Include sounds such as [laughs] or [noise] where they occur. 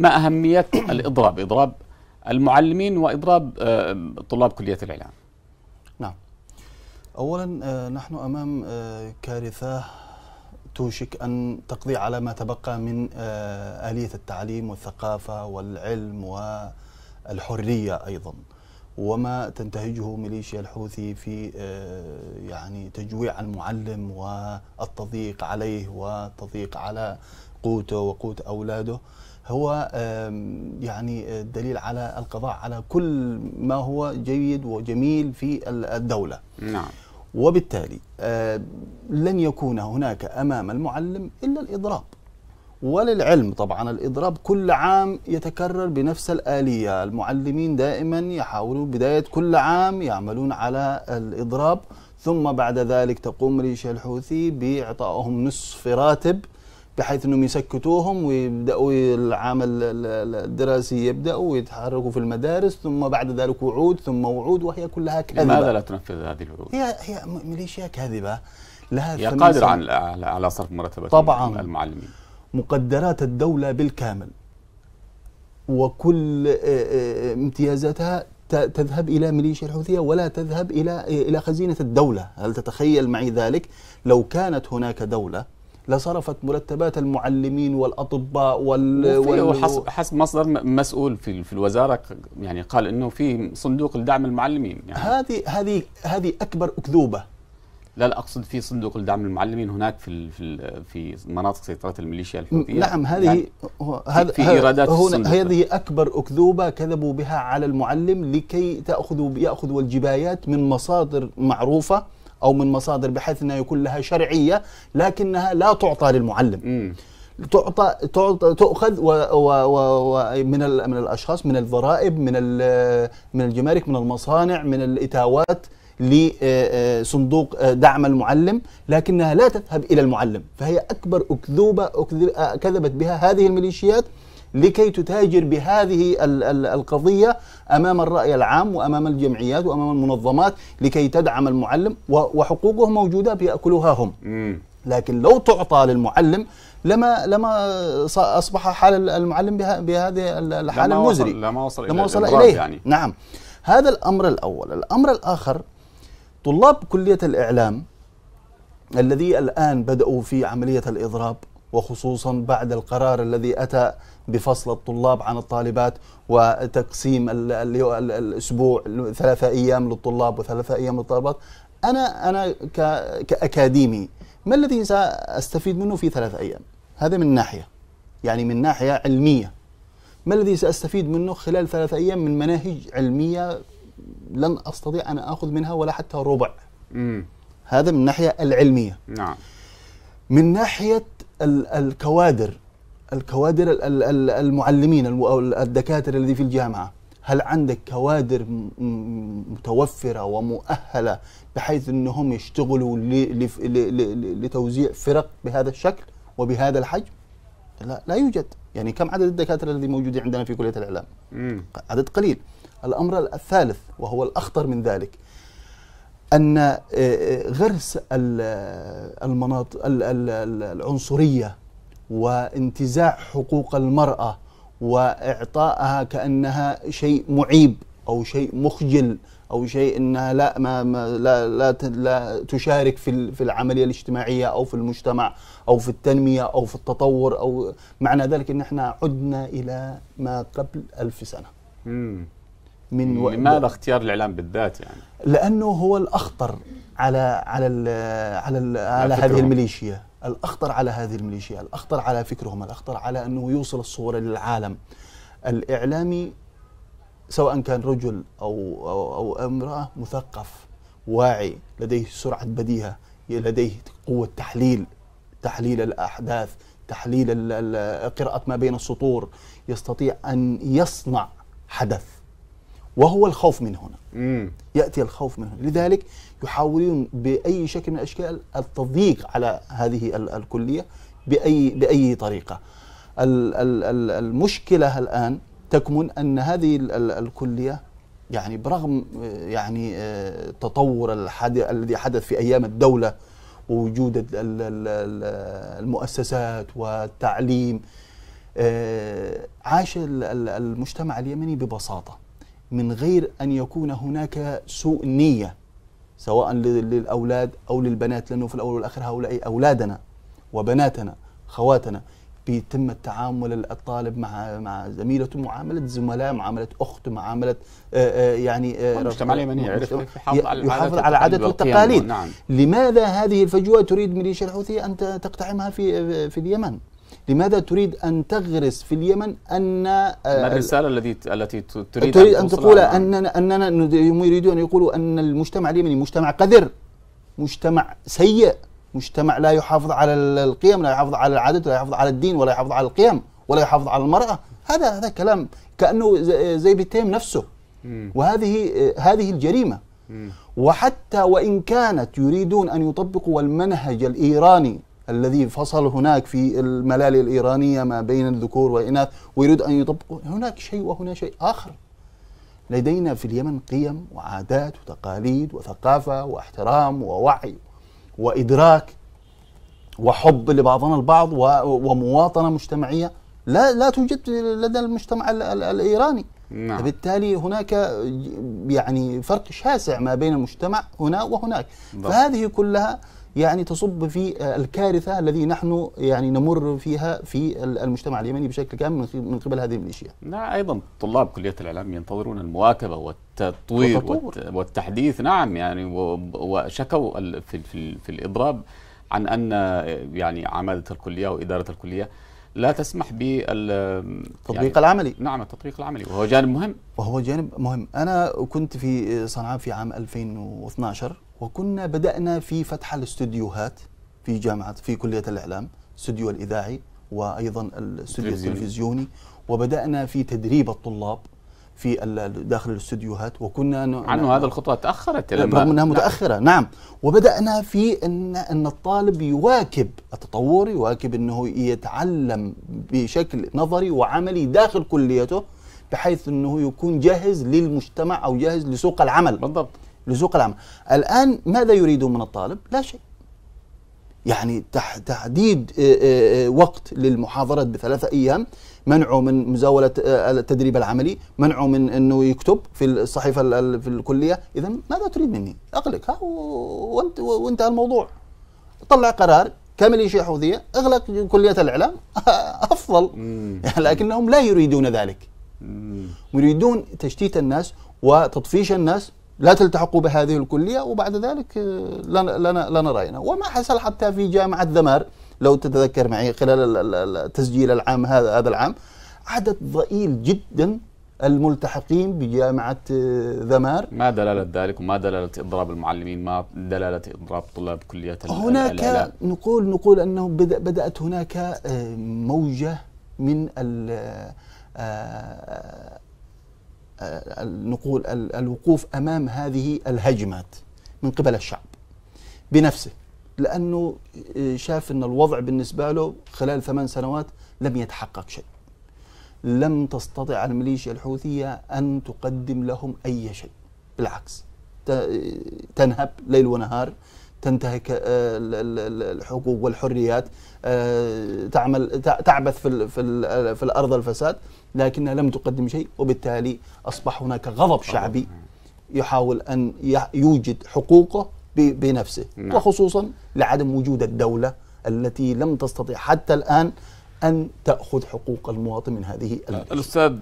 ما أهمية [coughs] الإضراب إضراب المعلمين وإضراب آه، طلاب كلية الإعلام نعم أولا آه، نحن أمام آه، كارثة توشك أن تقضي على ما تبقى من آلية التعليم والثقافة والعلم والحرية أيضا وما تنتهجه ميليشيا الحوثي في يعني تجويع المعلم والتضييق عليه والتضييق على قوته وقوت أولاده هو يعني آه، دليل على القضاء على كل ما هو جيد وجميل في الدولة نعم وبالتالي آه، لن يكون هناك أمام المعلم إلا الإضراب وللعلم طبعا الإضراب كل عام يتكرر بنفس الآلية المعلمين دائما يحاولون بداية كل عام يعملون على الإضراب ثم بعد ذلك تقوم ريشة الحوثي بإعطائهم نصف راتب بحيث انهم يسكتوهم ويبداوا العام الدراسي يبدا ويتحركوا في المدارس ثم بعد ذلك وعود ثم وعود وهي كلها كاذبه لماذا لا تنفذ هذه الوعود؟ هي هي ميليشيا كاذبه لها هي قادره على على صرف مرتبات طبعا المعلمين مقدرات الدوله بالكامل وكل آه، آه، آه، امتيازاتها تذهب الى ميليشيا الحوثيه ولا تذهب الى الى خزينه الدوله، هل تتخيل معي ذلك؟ لو كانت هناك دوله لصرفت مرتبات المعلمين والاطباء وال, وحسب حسب مصدر مسؤول في في الوزاره يعني قال انه في صندوق لدعم المعلمين يعني هذه هذه هذه اكبر اكذوبه لا لا اقصد في صندوق لدعم المعلمين هناك في في في مناطق سيطره الميليشيا الحوثيه نعم هذه يعني هذا في ايرادات هذه اكبر اكذوبه كذبوا بها على المعلم لكي تاخذوا ياخذوا الجبايات من مصادر معروفه أو من مصادر بحيث أنها يكون لها شرعية لكنها لا تعطى للمعلم تعطى تعطى تؤخذ ومن من الاشخاص من الضرائب من من الجمارك من المصانع من الاتاوات لصندوق آه، آه، آه، دعم المعلم لكنها لا تذهب الى المعلم فهي اكبر اكذوبه كذبت بها هذه الميليشيات لكي تتاجر بهذه القضية أمام الرأي العام وأمام الجمعيات وأمام المنظمات لكي تدعم المعلم وحقوقه موجودة بيأكلها هم لكن لو تعطى للمعلم لما لما اصبح حال المعلم بهذه الحاله المزري لما وصل لما وصل اليه يعني. نعم هذا الامر الاول الامر الاخر طلاب كليه الاعلام الذي الان بداوا في عمليه الاضراب وخصوصا بعد القرار الذي أتى بفصل الطلاب عن الطالبات وتقسيم الأسبوع ثلاثة أيام للطلاب وثلاثة أيام للطالبات أنا أنا كأكاديمي ما الذي سأستفيد منه في ثلاثة أيام هذا من ناحية يعني من ناحية علمية ما الذي سأستفيد منه خلال ثلاثة أيام من مناهج علمية لن أستطيع أن أخذ منها ولا حتى ربع مم. هذا من الناحية العلمية نعم من ناحية الكوادر الكوادر المعلمين او الدكاتره الذي في الجامعه هل عندك كوادر متوفره ومؤهله بحيث انهم يشتغلوا لتوزيع فرق بهذا الشكل وبهذا الحجم لا لا يوجد يعني كم عدد الدكاتره الذي موجودين عندنا في كليه الاعلام عدد قليل الامر الثالث وهو الاخطر من ذلك ان آه، آه، غرس آه، المناطق العنصريه وانتزاع حقوق المراه واعطائها كانها شيء معيب او شيء مخجل او شيء انها لا ما, ما لا, لا لا تشارك في في العمليه الاجتماعيه او في المجتمع او في التنميه او في التطور او معنى ذلك ان احنا عدنا الى ما قبل ألف سنه. من و... اختيار الاعلام بالذات يعني؟ لانه هو الاخطر على على الـ على الـ على هذه الميليشيا الاخطر على هذه الميليشيا الاخطر على فكرهم الاخطر على انه يوصل الصوره للعالم الاعلامي سواء كان رجل او او, أو امراه مثقف واعي لديه سرعه بديهه لديه قوه تحليل تحليل الاحداث تحليل قراءه ما بين السطور يستطيع ان يصنع حدث وهو الخوف من هنا مم. ياتي الخوف من هنا لذلك يحاولون باي شكل من الاشكال التضييق على هذه الكليه باي باي طريقه المشكله الان تكمن ان هذه الكليه يعني برغم آه، يعني التطور آه، الذي حدث في ايام الدوله ووجود المؤسسات والتعليم آه، عاش المجتمع اليمني ببساطه من غير أن يكون هناك سوء نية سواء للأولاد أو للبنات لأنه في الأول والآخر هؤلاء أولادنا وبناتنا خواتنا بيتم التعامل الطالب مع مع زميلته معامله زملاء معامله اخته معامله آه، آه، يعني اليمني آه، يعرف يحافظ على يحافظ على العادات والتقاليد نعم. لماذا هذه الفجوه تريد ميليشيا الحوثي ان تقتحمها في في اليمن لماذا تريد أن تغرس في اليمن أن آه، ما الرسالة التي التي تريد, تريد أن, أن تقول أننا أننا يريدون أن يقولوا أن المجتمع اليمني مجتمع قذر مجتمع سيء مجتمع لا يحافظ على القيم لا يحافظ على العادات ولا يحافظ على الدين ولا يحافظ على القيم ولا يحافظ على المرأة هذا هذا كلام كأنه زي بيتيم نفسه وهذه هذه الجريمة وحتى وإن كانت يريدون أن يطبقوا المنهج الإيراني الذي فصل هناك في الملالي الإيرانية ما بين الذكور والإناث ويريد أن يطبق هناك شيء وهنا شيء آخر لدينا في اليمن قيم وعادات وتقاليد وثقافة واحترام ووعي وإدراك وحب لبعضنا البعض ومواطنة مجتمعية لا لا توجد لدى المجتمع الإيراني نعم. بالتالي هناك يعني فرق شاسع ما بين المجتمع هنا وهناك بس. فهذه كلها يعني تصب في الكارثه الذي نحن يعني نمر فيها في المجتمع اليمني بشكل كامل من قبل هذه الميليشيا. نعم ايضا طلاب كليه الاعلام ينتظرون المواكبه والتطوير والتطور. والتحديث نعم يعني وشكوا في, في, في الاضراب عن ان يعني عماده الكليه واداره الكليه لا تسمح بالتطبيق يعني العملي نعم التطبيق العملي وهو جانب مهم وهو جانب مهم انا كنت في صنعاء في عام 2012 وكنا بدأنا في فتح الاستوديوهات في جامعة في كلية الإعلام استوديو الإذاعي وأيضا الاستوديو التلفزيوني وبدأنا في تدريب الطلاب في داخل الاستوديوهات وكنا عنه هذا الخطوه تاخرت رغم انها متاخره نعم. نعم وبدانا في ان ان الطالب يواكب التطور يواكب انه يتعلم بشكل نظري وعملي داخل كليته بحيث انه يكون جاهز للمجتمع او جاهز لسوق العمل بالضبط لسوق العمل الآن ماذا يريدون من الطالب لا شيء يعني تحديد آه، آه، آه، وقت للمحاضرات بثلاثة أيام منعه من مزاولة التدريب العملي منعه من أنه يكتب في الصحيفة في الكلية إذا ماذا تريد مني أغلقها وانتهى الموضوع طلع قرار كامل شيء حوثية اغلق كلية الإعلام [laughs] أفضل [laughs] لكنهم لا يريدون ذلك يريدون تشتيت الناس وتطفيش الناس لا تلتحقوا بهذه الكلية وبعد ذلك لنا, آه، لنا رأينا وما حصل حتى في جامعة ذمار لو تتذكر معي خلال التسجيل العام هذا هذا العام عدد ضئيل جدا الملتحقين بجامعة ذمار آه، ما دلالة ذلك وما دلالة إضراب المعلمين ما دلالة إضراب طلاب كليات هناك نقول نقول أنه بدأت هناك آه، موجة من نقول الوقوف امام هذه الهجمات من قبل الشعب بنفسه لانه آه، شاف ان الوضع بالنسبه له خلال ثمان سنوات لم يتحقق شيء. لم تستطع الميليشيا الحوثيه ان تقدم لهم اي شيء، بالعكس تنهب ليل ونهار تنتهك آه، الحقوق والحريات آه، تعمل تعبث في آه، في الارض الفساد لكنها لم تقدم شيء وبالتالي اصبح هناك غضب شعبي يحاول ان يوجد حقوقه بنفسه نعم. وخصوصا لعدم وجود الدوله التي لم تستطع حتى الان ان تاخذ حقوق المواطن من هذه الاستاذ